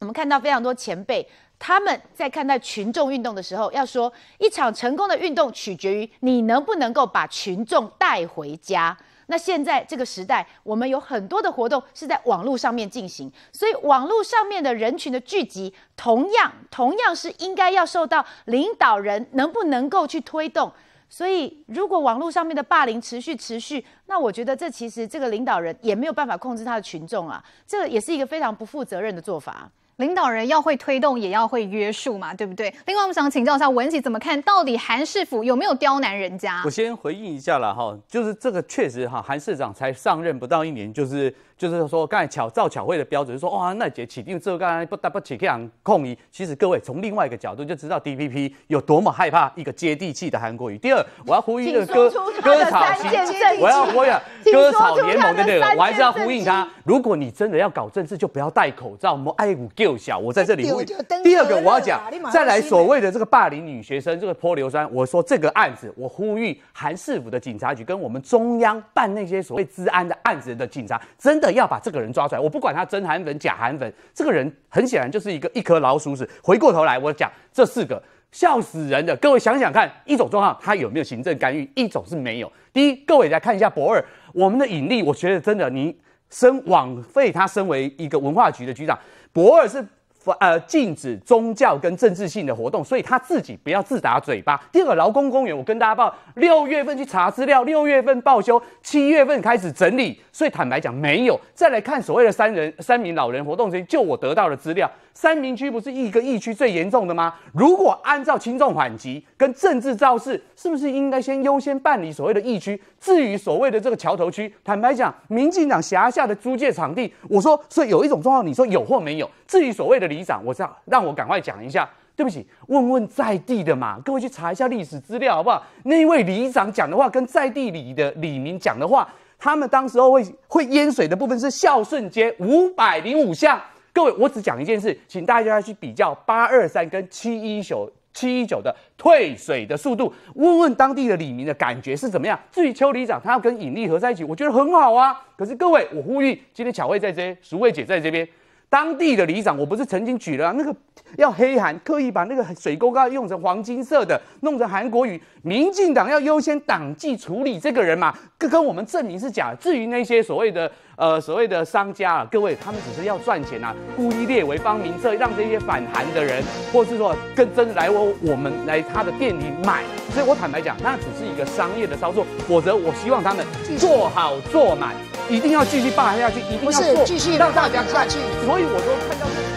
我们看到非常多前辈他们在看待群众运动的时候，要说一场成功的运动取决于你能不能够把群众带回家。那现在这个时代，我们有很多的活动是在网络上面进行，所以网络上面的人群的聚集，同样同样是应该要受到领导人能不能够去推动。所以，如果网络上面的霸凌持续持续，那我觉得这其实这个领导人也没有办法控制他的群众啊，这个也是一个非常不负责任的做法。领导人要会推动，也要会约束嘛，对不对？另外，我们想请教一下文姐，怎么看到底韩世府有没有刁难人家？我先回应一下了哈，就是这个确实哈，韩市长才上任不到一年，就是。就是说，刚才巧赵巧慧的标准说，哇，那姐起定之后，刚才不得不起这样控疑。其实各位从另外一个角度就知道，DPP 有多么害怕一个接地气的韩国语。第二，我要呼吁这个割割草行动，我要我要割草联盟，的内容，我还是要呼应他。如果你真的要搞政治，就不要戴口罩。我们爱五够小，我在这里呼吁。第二个，我要讲，再来所谓的这个霸凌女学生，这个泼硫酸，我说这个案子，我呼吁韩世府的警察局跟我们中央办那些所谓治安的案子的警察，真的。要把这个人抓出来，我不管他真韩粉假韩粉，这个人很显然就是一个一颗老鼠屎。回过头来，我讲这四个笑死人的，各位想想看，一种状况他有没有行政干预？一种是没有。第一，各位来看一下博尔，我们的引力，我觉得真的，你身枉费，他身为一个文化局的局长，博尔是。呃，禁止宗教跟政治性的活动，所以他自己不要自打嘴巴。第二个劳工公园，我跟大家报，六月份去查资料，六月份报修，七月份开始整理，所以坦白讲没有。再来看所谓的三人三名老人活动中心，就我得到的资料，三民区不是一个疫区最严重的吗？如果按照轻重缓急跟政治造势，是不是应该先优先办理所谓的疫区？至于所谓的这个桥头区，坦白讲，民进党辖下的租借场地，我说，所以有一种状况，你说有或没有？至于所谓的。李长，我道，让我赶快讲一下，对不起，问问在地的嘛，各位去查一下历史资料好不好？那位李长讲的话跟在地里的李明讲的话，他们当时候会会淹水的部分是孝顺街五百零五巷。各位，我只讲一件事，请大家去比较八二三跟七一九七一九的退水的速度，问问当地的李明的感觉是怎么样。至于邱李长，他要跟尹力合在一起，我觉得很好啊。可是各位，我呼吁，今天巧慧在这，淑慧姐在这边。当地的里长，我不是曾经举了那个要黑韩，刻意把那个水沟盖用成黄金色的，弄成韩国语。民进党要优先党纪处理这个人嘛？跟跟我们证明是假。至于那些所谓的呃所谓的商家啊，各位他们只是要赚钱啊，故意列为帮名色，让这些反韩的人，或是说跟真来我我们来他的店里买。所以我坦白讲，那只是一个商业的操作，否则我希望他们做好做满。一定要继续霸下去，一定要做，让大家看去。所以，我说看到。